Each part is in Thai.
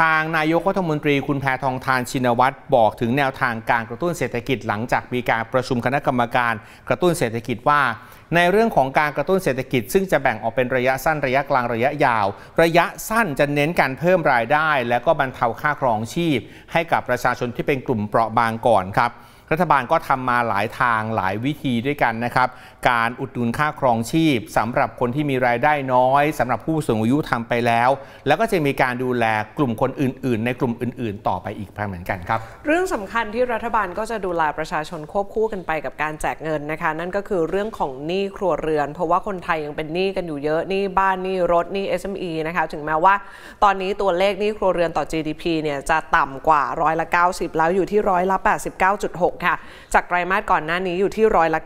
ทางนายกรัฐมนตรีคุณแพทองทานชินวัตรบอกถึงแนวทางการกระตุ้นเศรษฐกิจหลังจากมีการประชุมคณะกรรมการกระตุ้นเศรษฐกิจว่า ในเรื่องของการกระตุ้นเศรษฐกิจซึ่งจะแบ่งออกเป็นระยะสั้นระยะกลางระยะยาว ระยะสั้นจะเน้นการเพิ่มรายได้ และก็บรรเทาค่าครองชีพ ให้กับประชาชนที่เป็นกลุ่มเปราะบางก่อนครับรัฐบาลก็ทำมาหลายทางหลายวิธีด้วยกันนะครับการอุดหนุนค่าครองชีพ สำหรับคนที่มีรายได้น้อย สำหรับผู้สูงอายุทำไปแล้ว แล้วก็จะมีการดูแลกลุ่มคนอื่น ๆ ในกลุ่มอื่นๆต่อไปอีกเหมือนกันครับ เรื่องสำคัญที่รัฐบาลก็จะดูแลประชาชนควบคู่กันไปกับการแจกเงินนะคะนั่นก็คือเรื่องของหนี้ครัวเรือน เพราะว่าคนไทยยังเป็นหนี้กันอยู่เยอะหนี้บ้านหนี้รถหนี้ SME นะคะถึงแม้ว่า ตอนนี้ตัวเลขหนี้ครัวเรือนต่อ GDP เนี่ยจะต่ำกว่าร้อยละ90แล้วอยู่ที่ร้อยละ89.6 6ค่ะจากไตรมาสก่อนหน้านี้อยู่ที่ร้อยละ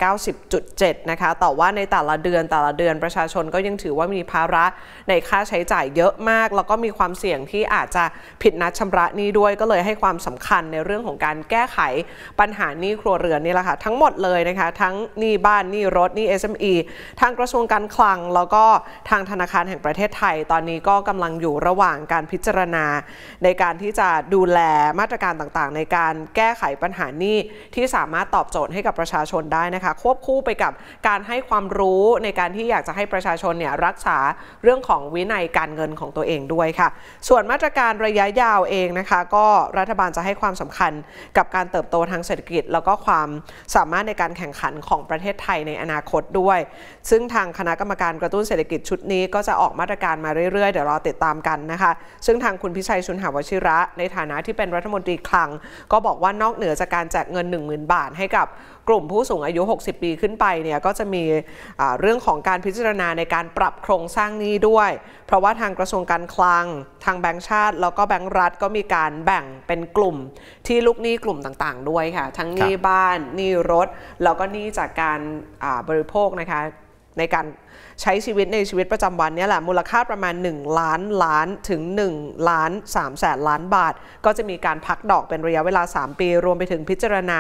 90.7นะคะ แต่ว่าในแต่ละเดือน แต่ละเดือนประชาชนก็ยังถือว่ามีภาระในค่าใช้จ่ายเยอะมาก แล้วก็มีความเสี่ยงที่อาจจะผิดนัดชำระหนี้ด้วยก็เลยให้ความสำคัญในเรื่องของการแก้ไขปัญหาหนี้ครัวเรือนนี่แหละค่ะทั้งหมดเลยนะคะทั้งหนี้บ้านหนี้รถหนี้ SME ทางกระทรวงการคลัง แล้วก็ทางธนาคารแห่งประเทศไทย ตอนนี้ก็กำลังอยู่ระหว่างการพิจารณา ในการที่จะดูแลมาตรการต่างๆ ในการแก้ไขปัญหาหนี้ที่สามารถตอบโจทย์ให้กับประชาชนได้นะคะ ควบคู่ไปกับการให้ความรู้ในการที่อยากจะให้ประชาชนเนี่ยรักษาเรื่องของวินัยการเงินของตัวเองด้วยค่ะ ส่วนมาตรการระยะยาวเองนะคะ ก็รัฐบาลจะให้ความสำคัญกับการเติบโตทางเศรษฐกิจ แล้วก็ความสามารถในการแข่งขันของประเทศไทยในอนาคตด้วย ซึ่งทางคณะกรรมการกระตุ้นเศรษฐกิจชุดนี้ ก็จะออกมาตรการมาเรื่อยๆเดี๋ยวรอติดตามกันนะคะ ซึ่งทางคุณพิชัยชุนหาวชิระ ในฐานะที่เป็นรัฐมนตรีคลัง ก็บอกว่านอกเหนือจากการแจกเงินน10,000 บาท ให้กับกลุ่มผู้สูงอายุ 60 ปีขึ้นไปเนี่ยก็จะมีะเรื่องของการพิจารณาในการปรับโครงสร้างนี้ด้วย เพราะว่าทางกระทรวงการคลังทางแบงก์ชาติ แล้วก็แบงก์รัฐก็มีการแบ่งเป็นกลุ่มที่ลูกหนี้กลุ่มต่างๆ ด้วยค่ะทั้งหนี้บ้านหนี้รถ แล้วก็หนี้จากการบริโภคนะคะในการใช้ชีวิตในชีวิตประจำวันนี่แหละ มูลค่าประมาณ 1 ล้านล้านถึง1ล้าน3แสน ล้านบาท ก็จะมีการพักดอกเป็นระยะเวลา 3 ปี รวมไปถึงพิจารณา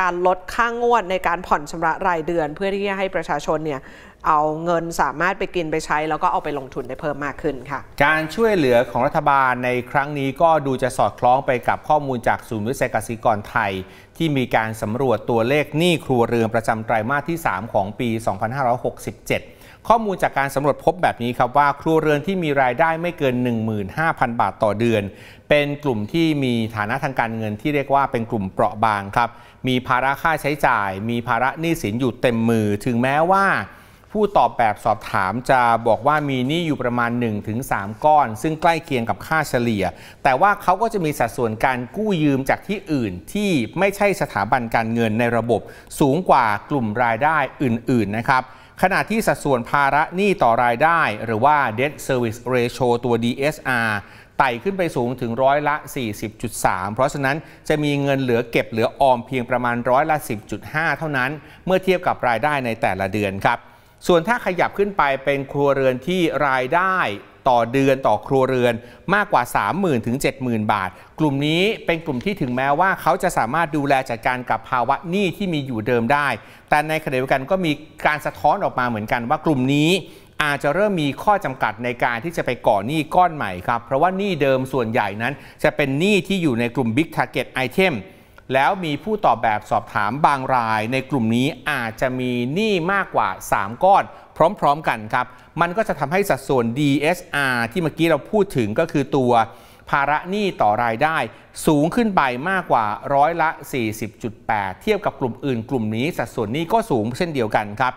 การลดค่างวดในการผ่อนชำระรายเดือน เพื่อที่จะให้ประชาชนเนี่ยเอาเงินสามารถไปกินไปใช้แล้วก็เอาไปลงทุนได้เพิ่มมากขึ้นค่ะ การช่วยเหลือของรัฐบาลในครั้งนี้ก็ดูจะสอดคล้องไปกับข้อมูลจากศูนย์วิจัยกสิกรไทย ที่มีการสำรวจตัวเลขหนี้ครัวเรือนประจำไตรมาสที่ 3 ของปี 2567ข้อมูลจากการสำรวจพบแบบนี้ครับว่าครัวเรือนที่มีรายได้ไม่เกิน 15,000 บาทต่อเดือน เป็นกลุ่มที่มีฐานะทางการเงินที่เรียกว่าเป็นกลุ่มเปราะบางครับ มีภาระค่าใช้จ่าย มีภาระหนี้สินอยู่เต็มมือ ถึงแม้ว่า ผู้ตอบแบบสอบถามจะบอกว่ามีหนี้อยู่ประมาณ 1-3 ก้อน ซึ่งใกล้เคียงกับค่าเฉลี่ย แต่ว่าเขาก็จะมีสัดส่วนการกู้ยืมจากที่อื่นที่ไม่ใช่สถาบันการเงินในระบบ สูงกว่ากลุ่มรายได้อื่นๆนะครับขณะที่สัดส่วนภาระหนี้ต่อรายได้ หรือว่า debt service ratio ตัว DSR ไต่ขึ้นไปสูงถึงร้อยละ 40.3 เพราะฉะนั้นจะมีเงินเหลือเก็บเหลือออมเพียงประมาณร้อยละ 10.5 เท่านั้นเมื่อเทียบกับรายได้ในแต่ละเดือนครับ ส่วนถ้าขยับขึ้นไปเป็นครัวเรือนที่รายได้ต่อเดือนต่อครัวเรือนมากกว่า 30,000 ถึง 70,000 บาท กลุ่มนี้เป็นกลุ่มที่ถึงแม้ว่าเขาจะสามารถดูแลจัดการกับภาวะหนี้ที่มีอยู่เดิมได้ แต่ในขณะเดียวกันก็มีการสะท้อนออกมาเหมือนกันว่ากลุ่มนี้ อาจจะเริ่มมีข้อจำกัดในการที่จะไปก่อหนี้ก้อนใหม่ครับเพราะว่าหนี้เดิมส่วนใหญ่นั้น จะเป็นหนี้ที่อยู่ในกลุ่ม Big Target Item แล้วมีผู้ตอบแบบสอบถามบางรายในกลุ่มนี้อาจจะมีหนี้มากกว่า 3 ก้อนพร้อมๆกันครับ มันก็จะทำให้สัดส่วน DSR ที่เมื่อกี้เราพูดถึงก็คือตัว ภาระหนี้ต่อรายได้ สูงขึ้นไปมากกว่าร้อยละ 40.8 เทียบกับกลุ่มอื่น กลุ่มนี้สัดส่วนหนี้ก็สูงเช่นเดียวกันครับ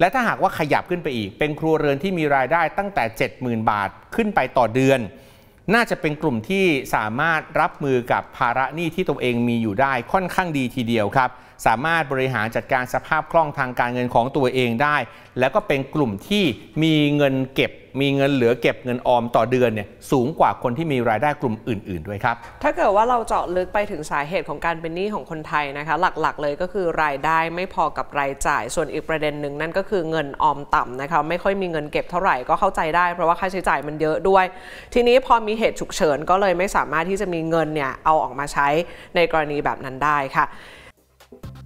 และถ้าหากว่าขยับขึ้นไปอีก เป็นครัวเรือนที่มีรายได้ตั้งแต่ 70,000 บาทขึ้นไปต่อเดือนน่าจะเป็นกลุ่มที่สามารถรับมือกับภาระหนี้ที่ตัวเองมีอยู่ได้ค่อนข้างดีทีเดียวครับ สามารถบริหารจัดการสภาพคล่องทางการเงินของตัวเองได้ แล้วก็เป็นกลุ่มที่มีเงินเก็บมีเงินเหลือเก็บเงินออมต่อเดือนเนี่ยสูงกว่าคนที่มีรายได้กลุ่มอื่นๆด้วยครับ ถ้าเกิดว่าเราเจาะลึกไปถึงสาเหตุของการเป็นหนี้ของคนไทยนะคะ หลักๆเลยก็คือรายได้ไม่พอกับรายจ่าย ส่วนอีกประเด็นหนึ่งนั่นก็คือเงินออมต่ำนะคะไม่ค่อยมีเงินเก็บเท่าไหร่ก็เข้าใจได้ เพราะว่าค่าใช้จ่ายมันเยอะด้วย ทีนี้พอมีเหตุฉุกเฉินก็เลยไม่สามารถที่จะมีเงินเนี่ยเอาออกมาใช้ในกรณีแบบนั้นได้ค่ะ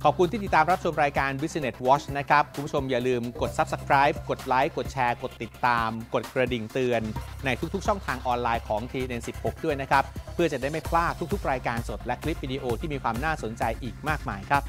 ขอบคุณที่ติดตามรับชมรายการ Business Watch นะครับ คุณผู้ชมอย่าลืมกด Subscribe กดไลค์กดแชร์กดติดตาม กดกระดิ่งเตือน ในทุกๆ ช่องทางออนไลน์ของ t n 16ด้วยนะครับ เพื่อจะได้ไม่พลาดทุกๆ รายการสดและคลิปวิดีโอที่มีความน่าสนใจอีกมากมายครับ